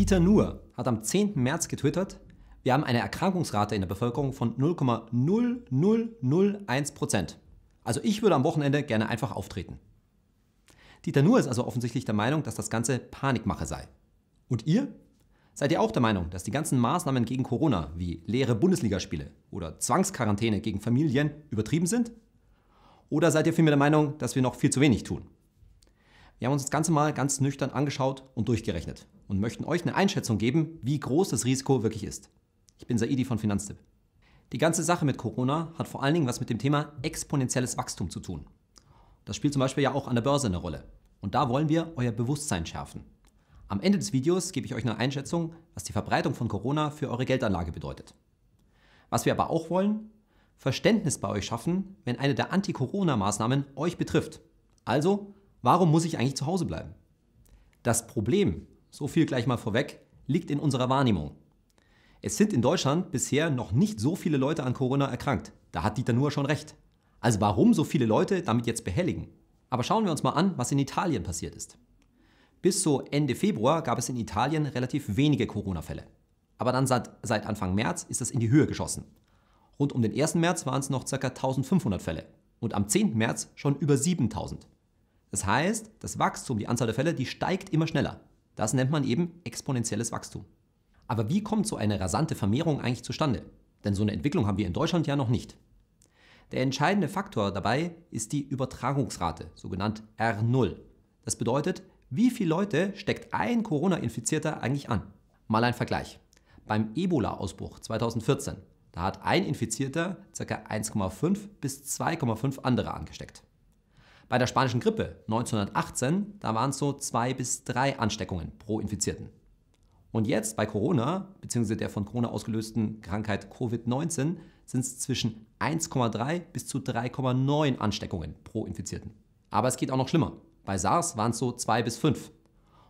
Dieter Nuhr hat am 10. März getwittert, wir haben eine Erkrankungsrate in der Bevölkerung von 0,0001 Prozent. Also ich würde am Wochenende gerne einfach auftreten. Dieter Nuhr ist also offensichtlich der Meinung, dass das Ganze Panikmache sei. Und ihr? Seid ihr auch der Meinung, dass die ganzen Maßnahmen gegen Corona wie leere Bundesligaspiele oder Zwangsquarantäne gegen Familien übertrieben sind? Oder seid ihr vielmehr der Meinung, dass wir noch viel zu wenig tun? Wir haben uns das Ganze mal ganz nüchtern angeschaut und durchgerechnet und möchten euch eine Einschätzung geben, wie groß das Risiko wirklich ist. Ich bin Saidi von Finanztipp. Die ganze Sache mit Corona hat vor allen Dingen was mit dem Thema exponentielles Wachstum zu tun. Das spielt zum Beispiel ja auch an der Börse eine Rolle. Und da wollen wir euer Bewusstsein schärfen. Am Ende des Videos gebe ich euch eine Einschätzung, was die Verbreitung von Corona für eure Geldanlage bedeutet. Was wir aber auch wollen, Verständnis bei euch schaffen, wenn eine der Anti-Corona-Maßnahmen euch betrifft. Also Warum muss ich eigentlich zu Hause bleiben? Das Problem, so viel gleich mal vorweg, liegt in unserer Wahrnehmung. Es sind in Deutschland bisher noch nicht so viele Leute an Corona erkrankt. Da hat Dieter Nuhr schon recht. Also warum so viele Leute damit jetzt behelligen? Aber schauen wir uns mal an, was in Italien passiert ist. Bis so Ende Februar gab es in Italien relativ wenige Corona-Fälle. Aber dann seit, seit, Anfang März ist das in die Höhe geschossen. Rund um den 1. März waren es noch ca. 1500 Fälle und am 10. März schon über 7000. Das heißt, das Wachstum, die Anzahl der Fälle, die steigt immer schneller. Das nennt man eben exponentielles Wachstum. Aber wie kommt so eine rasante Vermehrung eigentlich zustande? Denn so eine Entwicklung haben wir in Deutschland ja noch nicht. Der entscheidende Faktor dabei ist die Übertragungsrate, sogenannt R0. Das bedeutet, wie viele Leute steckt ein Corona-Infizierter eigentlich an? Mal ein Vergleich. Beim Ebola-Ausbruch 2014, da hat ein Infizierter ca. 1,5 bis 2,5 andere angesteckt. Bei der spanischen Grippe 1918, da waren es so zwei bis drei Ansteckungen pro Infizierten. Und jetzt bei Corona, beziehungsweise der von Corona ausgelösten Krankheit Covid-19, sind es zwischen 1,3 bis zu 3,9 Ansteckungen pro Infizierten. Aber es geht auch noch schlimmer. Bei SARS waren es so zwei bis fünf.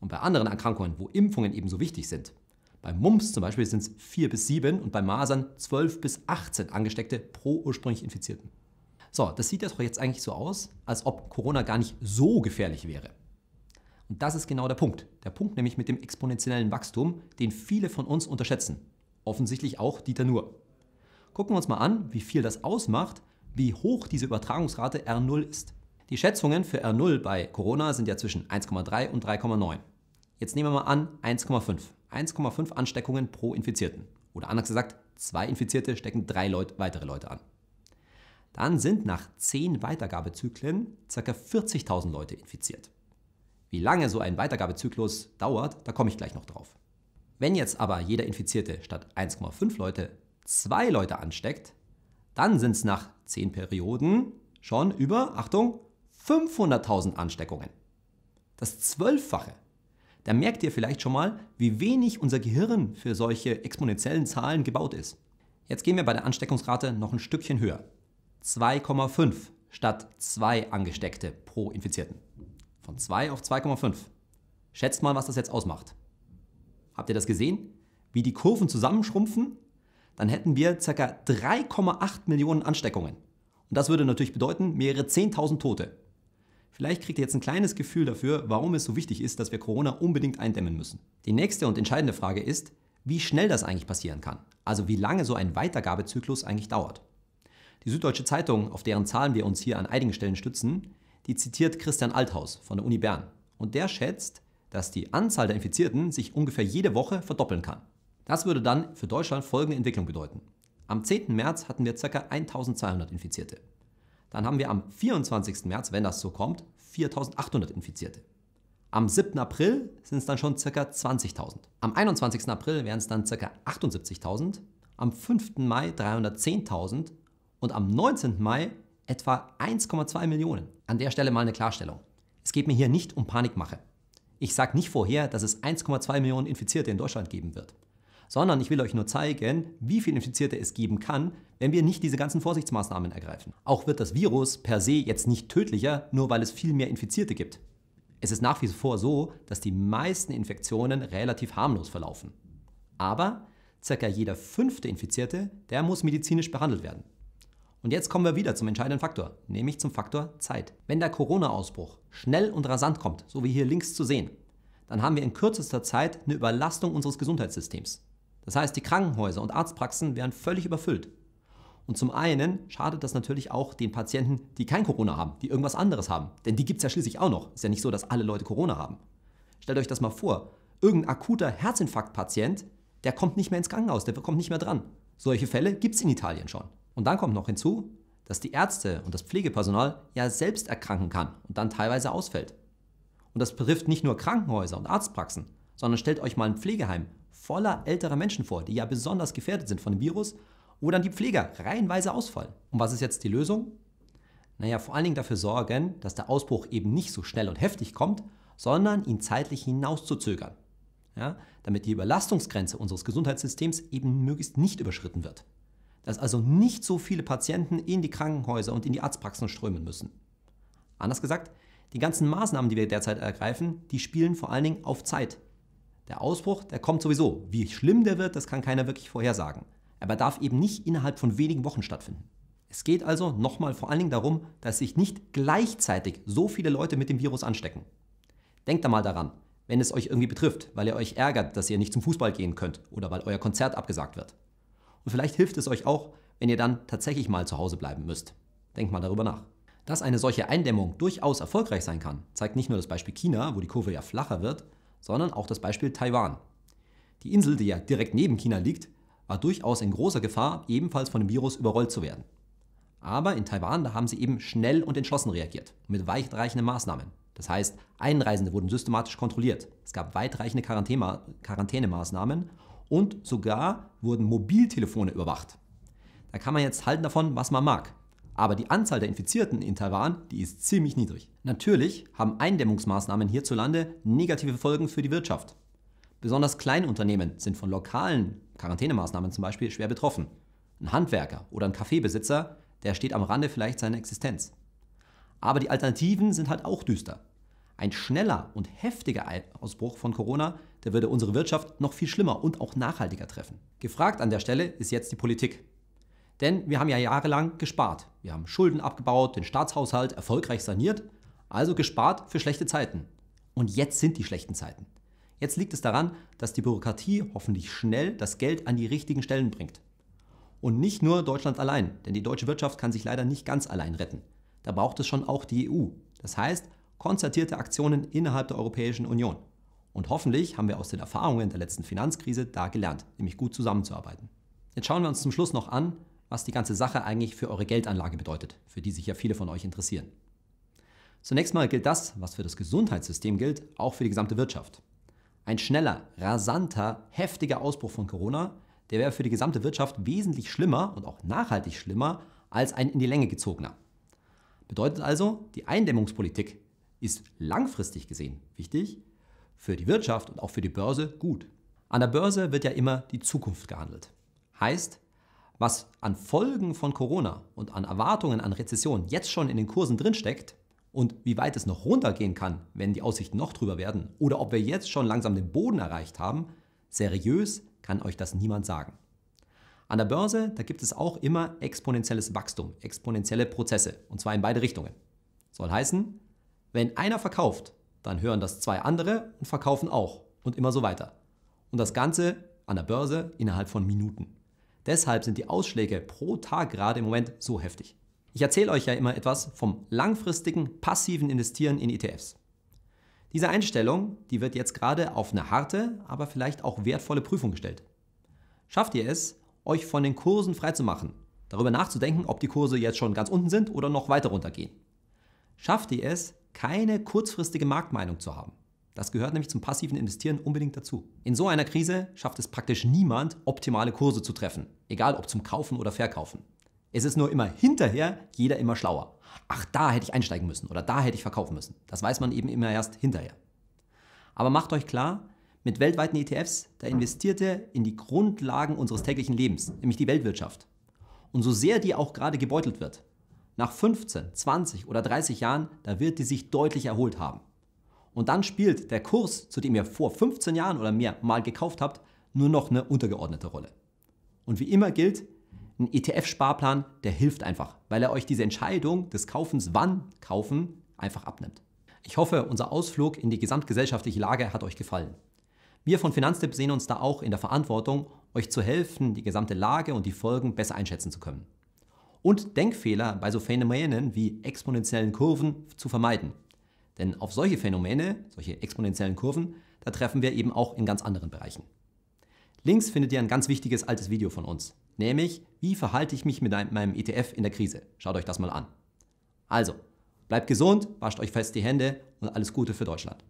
Und bei anderen Erkrankungen, wo Impfungen ebenso wichtig sind, bei Mumps zum Beispiel sind es vier bis sieben und bei Masern zwölf bis 18 Angesteckte pro ursprünglich Infizierten. So, das sieht ja doch jetzt eigentlich so aus, als ob Corona gar nicht so gefährlich wäre. Und das ist genau der Punkt. Der Punkt nämlich mit dem exponentiellen Wachstum, den viele von uns unterschätzen. Offensichtlich auch Dieter Nur. Gucken wir uns mal an, wie viel das ausmacht, wie hoch diese Übertragungsrate R0 ist. Die Schätzungen für R0 bei Corona sind ja zwischen 1,3 und 3,9. Jetzt nehmen wir mal an 1,5. 1,5 Ansteckungen pro Infizierten. Oder anders gesagt, zwei Infizierte stecken drei Leut weitere Leute an dann sind nach 10 Weitergabezyklen ca. 40.000 Leute infiziert. Wie lange so ein Weitergabezyklus dauert, da komme ich gleich noch drauf. Wenn jetzt aber jeder Infizierte statt 1,5 Leute 2 Leute ansteckt, dann sind es nach 10 Perioden schon über, Achtung, 500.000 Ansteckungen. Das Zwölffache. Da merkt ihr vielleicht schon mal, wie wenig unser Gehirn für solche exponentiellen Zahlen gebaut ist. Jetzt gehen wir bei der Ansteckungsrate noch ein Stückchen höher. 2,5 statt 2 Angesteckte pro Infizierten. Von 2 auf 2,5. Schätzt mal, was das jetzt ausmacht. Habt ihr das gesehen? Wie die Kurven zusammenschrumpfen? Dann hätten wir ca. 3,8 Millionen Ansteckungen. Und das würde natürlich bedeuten mehrere 10.000 Tote. Vielleicht kriegt ihr jetzt ein kleines Gefühl dafür, warum es so wichtig ist, dass wir Corona unbedingt eindämmen müssen. Die nächste und entscheidende Frage ist, wie schnell das eigentlich passieren kann. Also wie lange so ein Weitergabezyklus eigentlich dauert. Die Süddeutsche Zeitung, auf deren Zahlen wir uns hier an einigen Stellen stützen, die zitiert Christian Althaus von der Uni Bern. Und der schätzt, dass die Anzahl der Infizierten sich ungefähr jede Woche verdoppeln kann. Das würde dann für Deutschland folgende Entwicklung bedeuten. Am 10. März hatten wir ca. 1200 Infizierte. Dann haben wir am 24. März, wenn das so kommt, 4800 Infizierte. Am 7. April sind es dann schon ca. 20.000. Am 21. April wären es dann ca. 78.000. Am 5. Mai 310.000 und am 19. Mai etwa 1,2 Millionen. An der Stelle mal eine Klarstellung. Es geht mir hier nicht um Panikmache. Ich sage nicht vorher, dass es 1,2 Millionen Infizierte in Deutschland geben wird, sondern ich will euch nur zeigen, wie viele Infizierte es geben kann, wenn wir nicht diese ganzen Vorsichtsmaßnahmen ergreifen. Auch wird das Virus per se jetzt nicht tödlicher, nur weil es viel mehr Infizierte gibt. Es ist nach wie vor so, dass die meisten Infektionen relativ harmlos verlaufen. Aber circa jeder fünfte Infizierte, der muss medizinisch behandelt werden. Und jetzt kommen wir wieder zum entscheidenden Faktor, nämlich zum Faktor Zeit. Wenn der Corona-Ausbruch schnell und rasant kommt, so wie hier links zu sehen, dann haben wir in kürzester Zeit eine Überlastung unseres Gesundheitssystems. Das heißt, die Krankenhäuser und Arztpraxen werden völlig überfüllt. Und zum einen schadet das natürlich auch den Patienten, die kein Corona haben, die irgendwas anderes haben. Denn die gibt es ja schließlich auch noch. Ist ja nicht so, dass alle Leute Corona haben. Stellt euch das mal vor. Irgendein akuter Herzinfarktpatient, der kommt nicht mehr ins Krankenhaus, der kommt nicht mehr dran. Solche Fälle gibt es in Italien schon. Und dann kommt noch hinzu, dass die Ärzte und das Pflegepersonal ja selbst erkranken kann und dann teilweise ausfällt. Und das betrifft nicht nur Krankenhäuser und Arztpraxen, sondern stellt euch mal ein Pflegeheim voller älterer Menschen vor, die ja besonders gefährdet sind von dem Virus, wo dann die Pfleger reihenweise ausfallen. Und was ist jetzt die Lösung? Naja, vor allen Dingen dafür sorgen, dass der Ausbruch eben nicht so schnell und heftig kommt, sondern ihn zeitlich hinauszuzögern, ja, damit die Überlastungsgrenze unseres Gesundheitssystems eben möglichst nicht überschritten wird dass also nicht so viele Patienten in die Krankenhäuser und in die Arztpraxen strömen müssen. Anders gesagt, die ganzen Maßnahmen, die wir derzeit ergreifen, die spielen vor allen Dingen auf Zeit. Der Ausbruch, der kommt sowieso. Wie schlimm der wird, das kann keiner wirklich vorhersagen. Aber darf eben nicht innerhalb von wenigen Wochen stattfinden. Es geht also nochmal vor allen Dingen darum, dass sich nicht gleichzeitig so viele Leute mit dem Virus anstecken. Denkt da mal daran, wenn es euch irgendwie betrifft, weil ihr euch ärgert, dass ihr nicht zum Fußball gehen könnt oder weil euer Konzert abgesagt wird. Und vielleicht hilft es euch auch, wenn ihr dann tatsächlich mal zu Hause bleiben müsst. Denkt mal darüber nach. Dass eine solche Eindämmung durchaus erfolgreich sein kann, zeigt nicht nur das Beispiel China, wo die Kurve ja flacher wird, sondern auch das Beispiel Taiwan. Die Insel, die ja direkt neben China liegt, war durchaus in großer Gefahr, ebenfalls von dem Virus überrollt zu werden. Aber in Taiwan, da haben sie eben schnell und entschlossen reagiert, mit weitreichenden Maßnahmen. Das heißt, Einreisende wurden systematisch kontrolliert. Es gab weitreichende Quarantänemaßnahmen und sogar wurden Mobiltelefone überwacht. Da kann man jetzt halten davon, was man mag. Aber die Anzahl der Infizierten in Taiwan, die ist ziemlich niedrig. Natürlich haben Eindämmungsmaßnahmen hierzulande negative Folgen für die Wirtschaft. Besonders Kleinunternehmen sind von lokalen Quarantänemaßnahmen zum Beispiel schwer betroffen. Ein Handwerker oder ein Kaffeebesitzer, der steht am Rande vielleicht seiner Existenz. Aber die Alternativen sind halt auch düster. Ein schneller und heftiger Ausbruch von Corona der würde unsere Wirtschaft noch viel schlimmer und auch nachhaltiger treffen. Gefragt an der Stelle ist jetzt die Politik. Denn wir haben ja jahrelang gespart. Wir haben Schulden abgebaut, den Staatshaushalt erfolgreich saniert, also gespart für schlechte Zeiten. Und jetzt sind die schlechten Zeiten. Jetzt liegt es daran, dass die Bürokratie hoffentlich schnell das Geld an die richtigen Stellen bringt. Und nicht nur Deutschland allein, denn die deutsche Wirtschaft kann sich leider nicht ganz allein retten. Da braucht es schon auch die EU. Das heißt, konzertierte Aktionen innerhalb der Europäischen Union. Und hoffentlich haben wir aus den Erfahrungen der letzten Finanzkrise da gelernt, nämlich gut zusammenzuarbeiten. Jetzt schauen wir uns zum Schluss noch an, was die ganze Sache eigentlich für eure Geldanlage bedeutet, für die sich ja viele von euch interessieren. Zunächst mal gilt das, was für das Gesundheitssystem gilt, auch für die gesamte Wirtschaft. Ein schneller, rasanter, heftiger Ausbruch von Corona, der wäre für die gesamte Wirtschaft wesentlich schlimmer und auch nachhaltig schlimmer als ein in die Länge gezogener. Bedeutet also, die Eindämmungspolitik ist langfristig gesehen wichtig, für die Wirtschaft und auch für die Börse gut. An der Börse wird ja immer die Zukunft gehandelt. Heißt, was an Folgen von Corona und an Erwartungen an Rezession jetzt schon in den Kursen drinsteckt und wie weit es noch runtergehen kann, wenn die Aussichten noch drüber werden oder ob wir jetzt schon langsam den Boden erreicht haben, seriös kann euch das niemand sagen. An der Börse, da gibt es auch immer exponentielles Wachstum, exponentielle Prozesse und zwar in beide Richtungen. Soll heißen, wenn einer verkauft, dann hören das zwei andere und verkaufen auch und immer so weiter. Und das Ganze an der Börse innerhalb von Minuten. Deshalb sind die Ausschläge pro Tag gerade im Moment so heftig. Ich erzähle euch ja immer etwas vom langfristigen passiven Investieren in ETFs. Diese Einstellung, die wird jetzt gerade auf eine harte, aber vielleicht auch wertvolle Prüfung gestellt. Schafft ihr es, euch von den Kursen freizumachen, darüber nachzudenken, ob die Kurse jetzt schon ganz unten sind oder noch weiter runtergehen? Schafft ihr es, keine kurzfristige Marktmeinung zu haben. Das gehört nämlich zum passiven Investieren unbedingt dazu. In so einer Krise schafft es praktisch niemand, optimale Kurse zu treffen, egal ob zum Kaufen oder Verkaufen. Es ist nur immer hinterher jeder immer schlauer. Ach, da hätte ich einsteigen müssen oder da hätte ich verkaufen müssen. Das weiß man eben immer erst hinterher. Aber macht euch klar, mit weltweiten ETFs, da investiert ihr in die Grundlagen unseres täglichen Lebens, nämlich die Weltwirtschaft. Und so sehr die auch gerade gebeutelt wird, nach 15, 20 oder 30 Jahren, da wird die sich deutlich erholt haben. Und dann spielt der Kurs, zu dem ihr vor 15 Jahren oder mehr mal gekauft habt, nur noch eine untergeordnete Rolle. Und wie immer gilt, ein ETF-Sparplan, der hilft einfach, weil er euch diese Entscheidung des Kaufens, wann kaufen, einfach abnimmt. Ich hoffe, unser Ausflug in die gesamtgesellschaftliche Lage hat euch gefallen. Wir von Finanztipp sehen uns da auch in der Verantwortung, euch zu helfen, die gesamte Lage und die Folgen besser einschätzen zu können und Denkfehler bei so Phänomenen wie exponentiellen Kurven zu vermeiden. Denn auf solche Phänomene, solche exponentiellen Kurven, da treffen wir eben auch in ganz anderen Bereichen. Links findet ihr ein ganz wichtiges altes Video von uns, nämlich wie verhalte ich mich mit meinem ETF in der Krise. Schaut euch das mal an. Also, bleibt gesund, wascht euch fest die Hände und alles Gute für Deutschland.